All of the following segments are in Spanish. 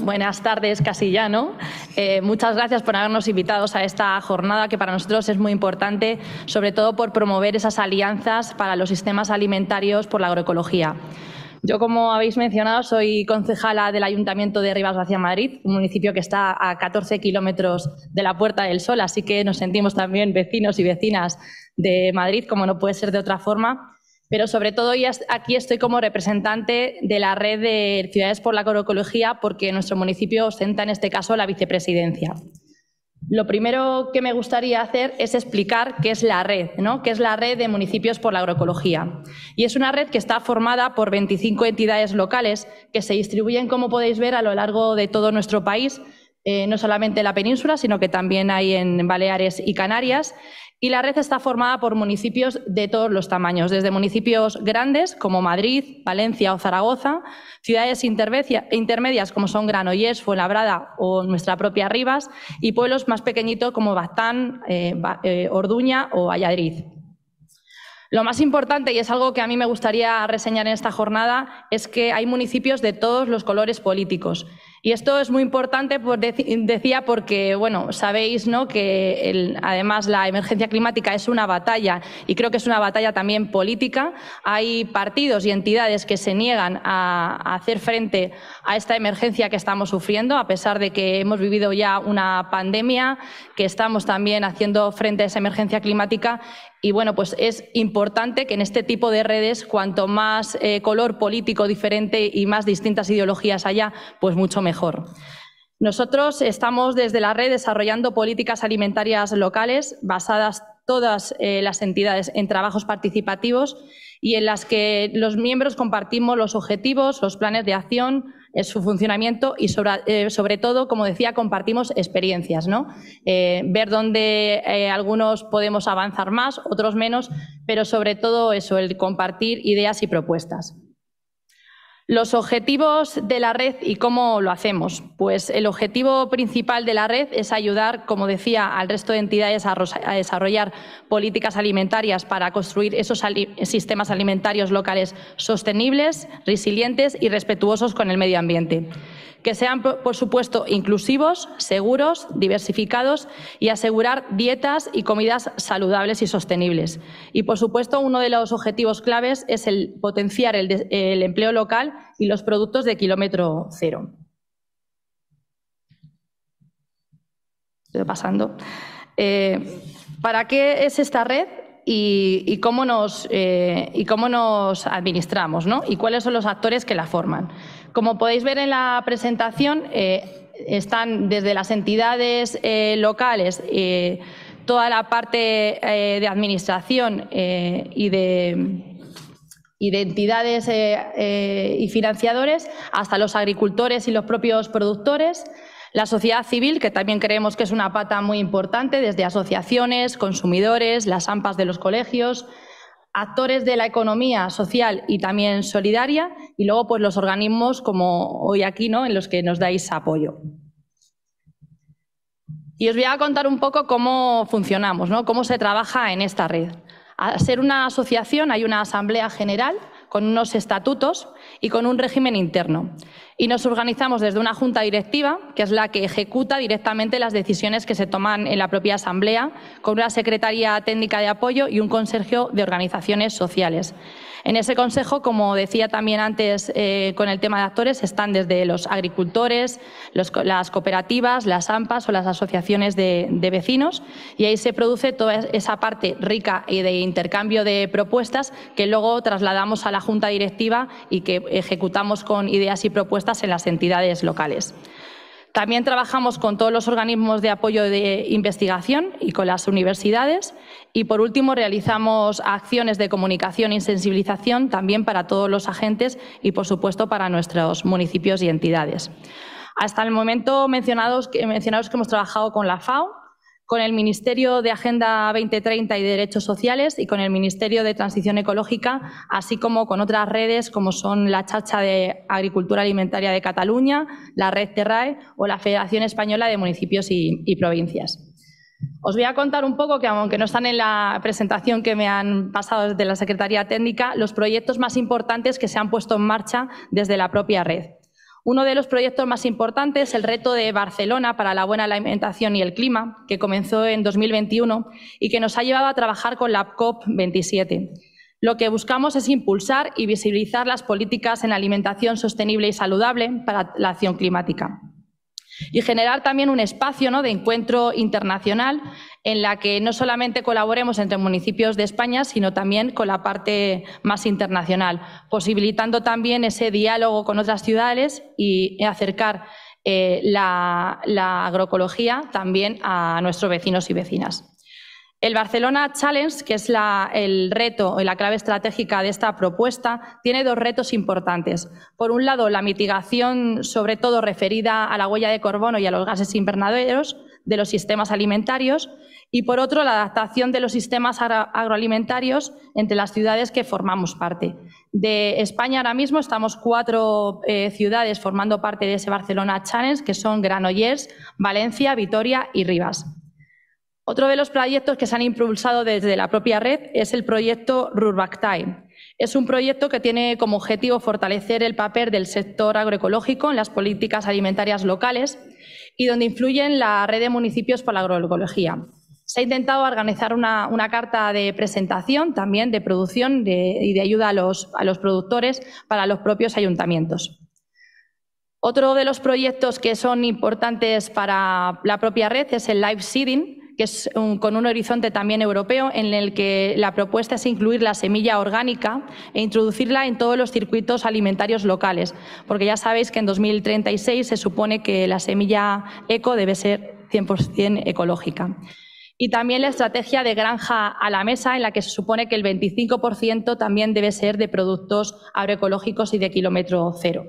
Buenas tardes, Casillano. Eh, muchas gracias por habernos invitado a esta jornada que para nosotros es muy importante, sobre todo por promover esas alianzas para los sistemas alimentarios por la agroecología. Yo, como habéis mencionado, soy concejala del Ayuntamiento de Rivas Vacia Madrid, un municipio que está a 14 kilómetros de la Puerta del Sol, así que nos sentimos también vecinos y vecinas de Madrid, como no puede ser de otra forma pero sobre todo aquí estoy como representante de la red de ciudades por la agroecología porque nuestro municipio ostenta en este caso la vicepresidencia. Lo primero que me gustaría hacer es explicar qué es la red, ¿no? qué es la red de municipios por la agroecología. Y es una red que está formada por 25 entidades locales que se distribuyen, como podéis ver, a lo largo de todo nuestro país eh, no solamente en la península, sino que también hay en Baleares y Canarias. Y la red está formada por municipios de todos los tamaños, desde municipios grandes como Madrid, Valencia o Zaragoza, ciudades intermedias como son Granollers, Fuenlabrada o nuestra propia Rivas, y pueblos más pequeñitos como Bactán, eh, eh, Orduña o Valladolid. Lo más importante, y es algo que a mí me gustaría reseñar en esta jornada, es que hay municipios de todos los colores políticos y esto es muy importante, decía, porque, bueno, sabéis ¿no? que además la emergencia climática es una batalla y creo que es una batalla también política. Hay partidos y entidades que se niegan a, hacer frente a esta emergencia que estamos sufriendo, a pesar de que hemos vivido ya una pandemia, que estamos también haciendo frente a esa emergencia climática y bueno, pues es importante que en este tipo de redes, cuanto más eh, color político diferente y más distintas ideologías haya, pues mucho mejor. Nosotros estamos desde la red desarrollando políticas alimentarias locales basadas todas eh, las entidades en trabajos participativos y en las que los miembros compartimos los objetivos, los planes de acción, eh, su funcionamiento y eh, sobre, todo, como decía, compartimos experiencias, ¿no? ver dónde algunos podemos avanzar más, otros menos, pero sobre todo eso, el compartir ideas y propuestas. Los objetivos de la red y cómo lo hacemos. Pues el objetivo principal de la red es ayudar, como decía, al resto de entidades a desarrollar políticas alimentarias para construir esos sistemas alimentarios locales sostenibles, resilientes y respetuosos con el medio ambiente que sean, por supuesto, inclusivos, seguros, diversificados y asegurar dietas y comidas saludables y sostenibles. Y, por supuesto, uno de los objetivos claves es el potenciar el, empleo local y los productos de kilómetro cero. Estoy pasando. Eh, ¿Para qué es esta red? Y, cómo nos, eh, y, cómo nos, administramos y cuáles son los actores que la forman. Como podéis ver en la presentación, eh, están desde las entidades eh, locales eh, toda la parte de administración y de entidades y financiadores, hasta los agricultores y los propios productores, la sociedad civil, que también creemos que es una pata muy importante, desde asociaciones, consumidores, las AMPAs de los colegios, actores de la economía social y también solidaria, y luego pues los organismos como hoy aquí, ¿no? en los que nos dais apoyo. Y os voy a contar un poco cómo funcionamos, ¿no? cómo se trabaja en esta red. Al ser una asociación hay una asamblea general con unos estatutos y con un régimen interno. Y nos organizamos desde una junta directiva, que es la que ejecuta directamente las decisiones que se toman en la propia asamblea, con una secretaría técnica de apoyo y un conserje de organizaciones sociales. En ese consejo, como decía también antes eh, con el tema de actores, están desde los agricultores, las cooperativas, las AMPAs o las asociaciones de, de, vecinos, y ahí se produce toda esa parte rica y de intercambio de propuestas que luego trasladamos a la Junta Directiva y que ejecutamos con ideas y propuestas en las entidades locales. También trabajamos con todos los organismos de apoyo de investigación y con las universidades. Y por último, realizamos acciones de comunicación y sensibilización también para todos los agentes y, por supuesto, para nuestros municipios y entidades. Hasta el momento mencionados, mencionados que hemos trabajado con la FAO, con el Ministerio de Agenda 2030 y Derechos Sociales y con el Ministerio de Transición Ecológica, así como con otras redes como son la Chacha de Agricultura Alimentaria de Cataluña, la Red Terrae o la Federación Española de Municipios y, y Provincias. Os voy a contar un poco que, aunque no están en la presentación que me han pasado desde la Secretaría Técnica, los proyectos más importantes que se han puesto en marcha desde la propia red. Uno de los proyectos más importantes es el reto de Barcelona para la buena alimentación y el clima, que comenzó en 2021 y que nos ha llevado a trabajar con la COP27. Lo que buscamos es impulsar y visibilizar las políticas en alimentación sostenible y saludable para la acción climática y generar también un espacio ¿no? de encuentro internacional en la que no solamente colaboremos entre municipios de España, sino también con la parte más internacional, posibilitando también ese diálogo con otras ciudades y acercar eh, la agroecología también a nuestros vecinos y vecinas. El Barcelona Challenge, que es el reto y la clave estratégica de esta propuesta, tiene dos retos importantes. Por un lado, la mitigación, sobre todo referida a la huella de carbono y a los gases invernaderos de los sistemas alimentarios, y por otro, la adaptación de los sistemas agroalimentarios entre las ciudades que formamos parte. De España ahora mismo estamos cuatro eh, ciudades formando parte de ese Barcelona Challenge, que son Granollers, Valencia, Vitoria y Rivas. Otro de los proyectos que se han impulsado desde la propia red es el proyecto Time. Es un proyecto que tiene como objetivo fortalecer el papel del sector agroecológico en las políticas alimentarias locales y donde influyen la red de municipios por la agroecología. Se ha intentado organizar una, carta de presentación también de producción y de ayuda a los, a los productores para los propios ayuntamientos. Otro de los proyectos que son importantes para la propia red es el live seeding, que es un, con un horizonte también europeo, en el que la propuesta es incluir la semilla orgánica e introducirla en todos los circuitos alimentarios locales, porque ya sabéis que en 2036 se supone que la semilla eco debe ser 100% ecológica. Y también la estrategia de granja a la mesa, en la que se supone que el 25% también debe ser de productos agroecológicos y de kilómetro cero.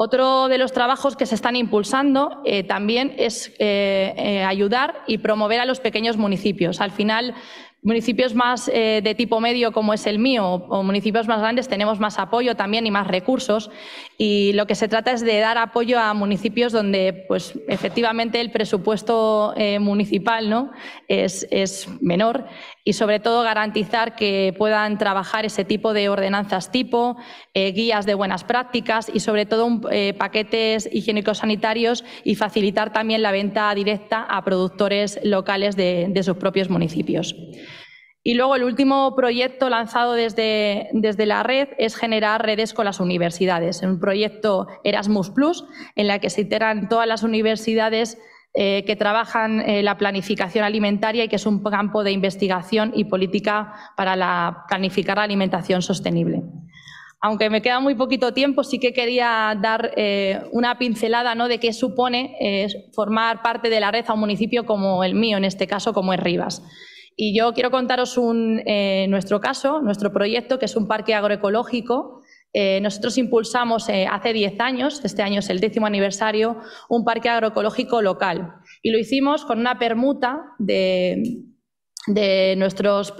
Otro de los trabajos que se están impulsando eh, también es eh, eh, ayudar y promover a los pequeños municipios. Al final, municipios más de tipo medio como es el mío o municipios más grandes tenemos más apoyo también y más recursos y lo que se trata es de dar apoyo a municipios donde pues efectivamente el presupuesto municipal ¿no? es, es menor y sobre todo garantizar que puedan trabajar ese tipo de ordenanzas tipo, eh, guías de buenas prácticas y sobre todo eh, paquetes higiénicos sanitarios y facilitar también la venta directa a productores locales de, sus propios municipios. Y luego el último proyecto lanzado desde, desde, la red es generar redes con las universidades. Un proyecto Erasmus Plus en la que se integran todas las universidades eh, que trabajan eh, la planificación alimentaria y que es un campo de investigación y política para planificar la alimentación sostenible. Aunque me queda muy poquito tiempo, sí que quería dar eh, una pincelada ¿no? de qué supone formar parte de la red a un municipio como el mío, en este caso como es Rivas. Y yo quiero contaros nuestro caso, nuestro proyecto, que es un parque agroecológico eh, nosotros impulsamos eh, hace 10 años, este año es el décimo aniversario, un parque agroecológico local y lo hicimos con una permuta de, nuestros,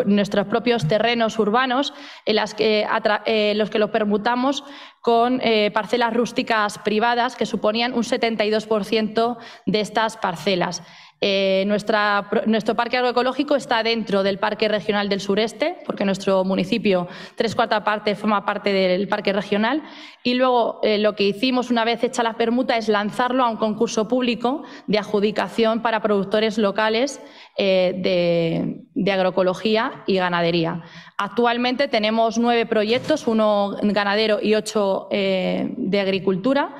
propios terrenos urbanos, en eh, los que los permutamos con parcelas rústicas privadas que suponían un 72% de estas parcelas. Eh, nuestro parque agroecológico está dentro del Parque Regional del Sureste, porque nuestro municipio, tres cuartas partes, forma parte del Parque Regional. Y luego eh, lo que hicimos una vez hecha la permuta es lanzarlo a un concurso público de adjudicación para productores locales eh, de, agroecología y ganadería. Actualmente tenemos nueve proyectos, uno ganadero y ocho de agricultura,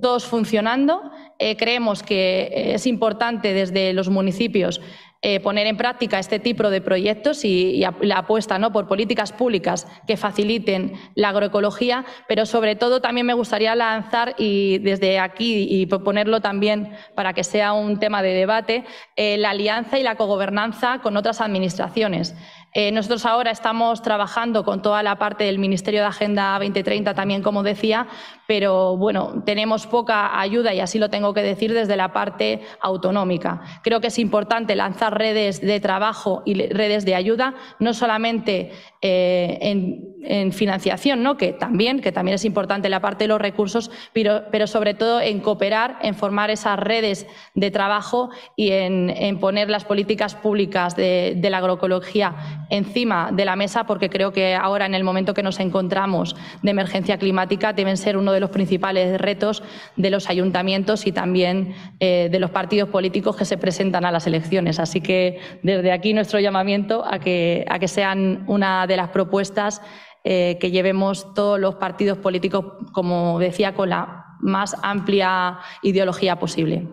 todos funcionando. Eh, creemos que eh, es importante desde los municipios eh, poner en práctica este tipo de proyectos y, la apuesta ¿no? por políticas públicas que faciliten la agroecología, pero sobre todo también me gustaría lanzar y desde aquí y proponerlo también para que sea un tema de debate, la alianza y la cogobernanza con otras administraciones. Eh, nosotros ahora estamos trabajando con toda la parte del Ministerio de Agenda 2030 también, como decía, pero bueno, tenemos poca ayuda y así lo tengo que decir desde la parte autonómica. Creo que es importante lanzar redes de trabajo y redes de ayuda, no solamente eh, en en financiación, ¿no? que también, que también es importante la parte de los recursos, pero, pero sobre todo en cooperar, en formar esas redes de trabajo y en, poner las políticas públicas de, la agroecología encima de la mesa, porque creo que ahora en el momento que nos encontramos de emergencia climática deben ser uno de los principales retos de los ayuntamientos y también eh, de los partidos políticos que se presentan a las elecciones. Así que desde aquí nuestro llamamiento a que, a que sean una de las propuestas eh, que llevemos todos los partidos políticos, como decía, con la más amplia ideología posible.